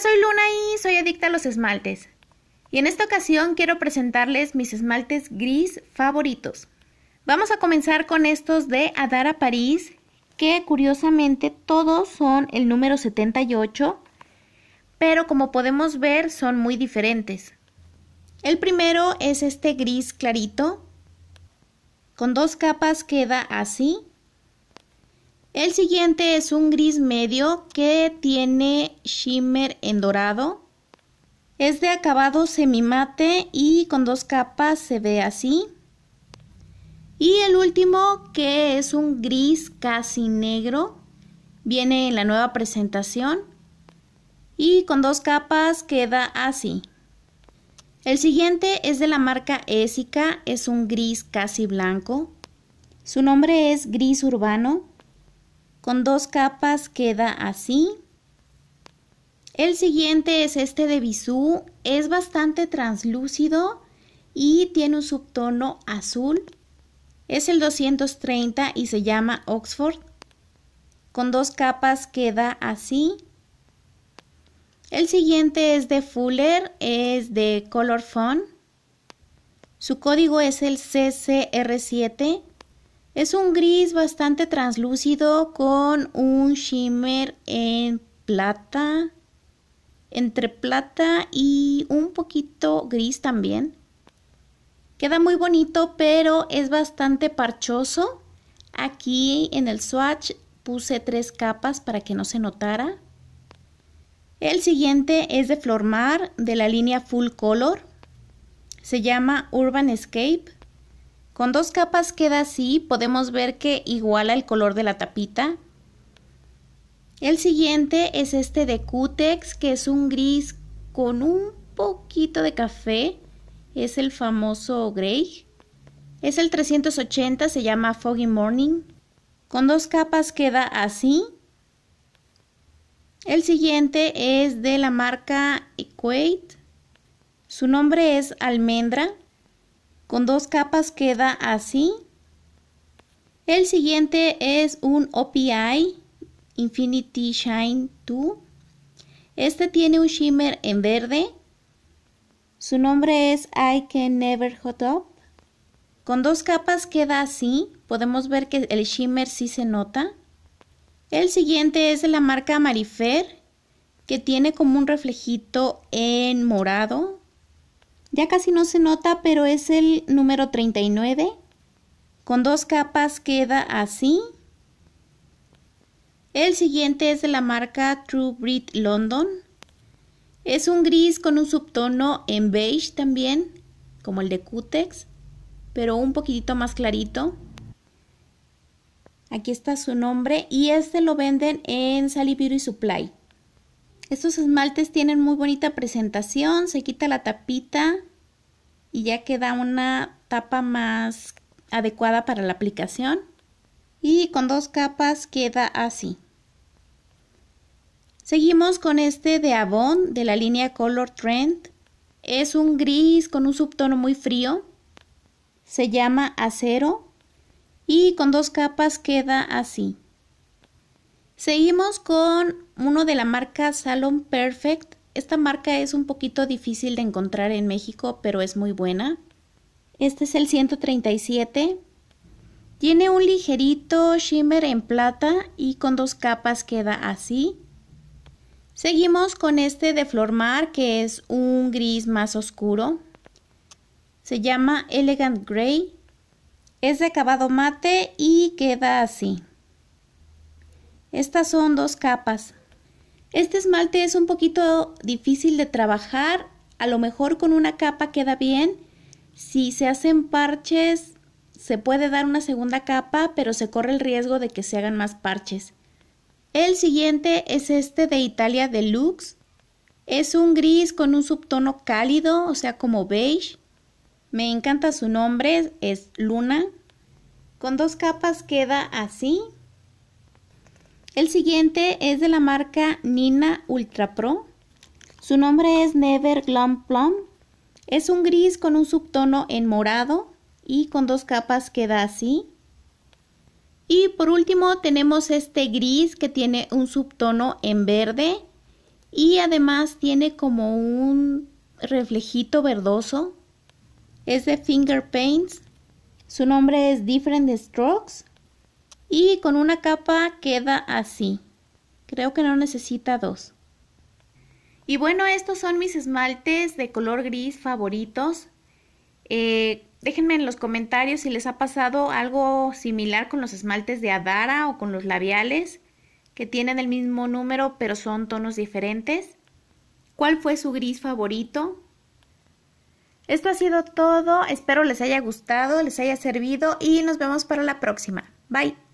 soy Luna y soy adicta a los esmaltes. Y en esta ocasión quiero presentarles mis esmaltes gris favoritos. Vamos a comenzar con estos de Adara París, que curiosamente todos son el número 78, pero como podemos ver son muy diferentes. El primero es este gris clarito. Con dos capas queda así el siguiente es un gris medio que tiene shimmer en dorado. Es de acabado semimate y con dos capas se ve así. Y el último que es un gris casi negro. Viene en la nueva presentación. Y con dos capas queda así. El siguiente es de la marca Esica. Es un gris casi blanco. Su nombre es gris urbano. Con dos capas queda así. El siguiente es este de bisú. Es bastante translúcido y tiene un subtono azul. Es el 230 y se llama Oxford. Con dos capas queda así. El siguiente es de Fuller, es de Color Su código es el CCR7 es un gris bastante translúcido con un shimmer en plata, entre plata y un poquito gris también. Queda muy bonito, pero es bastante parchoso. Aquí en el swatch puse tres capas para que no se notara. El siguiente es de Flormar, de la línea Full Color. Se llama Urban Escape. Con dos capas queda así, podemos ver que iguala el color de la tapita. El siguiente es este de Cutex, que es un gris con un poquito de café. Es el famoso Grey. Es el 380, se llama Foggy Morning. Con dos capas queda así. El siguiente es de la marca Equate. Su nombre es Almendra. Con dos capas queda así. El siguiente es un OPI Infinity Shine 2. Este tiene un shimmer en verde. Su nombre es I Can Never Hot Up. Con dos capas queda así. Podemos ver que el shimmer sí se nota. El siguiente es de la marca Marifer, que tiene como un reflejito en morado. Ya casi no se nota, pero es el número 39. Con dos capas queda así. El siguiente es de la marca True Breed London. Es un gris con un subtono en beige también, como el de Cutex, pero un poquitito más clarito. Aquí está su nombre y este lo venden en Sally Supply. Estos esmaltes tienen muy bonita presentación, se quita la tapita y ya queda una tapa más adecuada para la aplicación. Y con dos capas queda así. Seguimos con este de Avon de la línea Color Trend. Es un gris con un subtono muy frío. Se llama acero y con dos capas queda así. Seguimos con uno de la marca Salon Perfect. Esta marca es un poquito difícil de encontrar en México, pero es muy buena. Este es el 137. Tiene un ligerito shimmer en plata y con dos capas queda así. Seguimos con este de Flormar, que es un gris más oscuro. Se llama Elegant Gray. Es de acabado mate y queda así. Estas son dos capas. Este esmalte es un poquito difícil de trabajar, a lo mejor con una capa queda bien. Si se hacen parches, se puede dar una segunda capa, pero se corre el riesgo de que se hagan más parches. El siguiente es este de Italia Deluxe. Es un gris con un subtono cálido, o sea, como beige. Me encanta su nombre, es Luna. Con dos capas queda así. El siguiente es de la marca Nina Ultra Pro. Su nombre es Never Glum Plum. Es un gris con un subtono en morado y con dos capas queda así. Y por último tenemos este gris que tiene un subtono en verde y además tiene como un reflejito verdoso. Es de Finger Paints. Su nombre es Different Strokes y con una capa queda así. Creo que no necesita dos. Y bueno, estos son mis esmaltes de color gris favoritos. Eh, déjenme en los comentarios si les ha pasado algo similar con los esmaltes de Adara o con los labiales, que tienen el mismo número pero son tonos diferentes. ¿Cuál fue su gris favorito? Esto ha sido todo, espero les haya gustado, les haya servido y nos vemos para la próxima. Bye.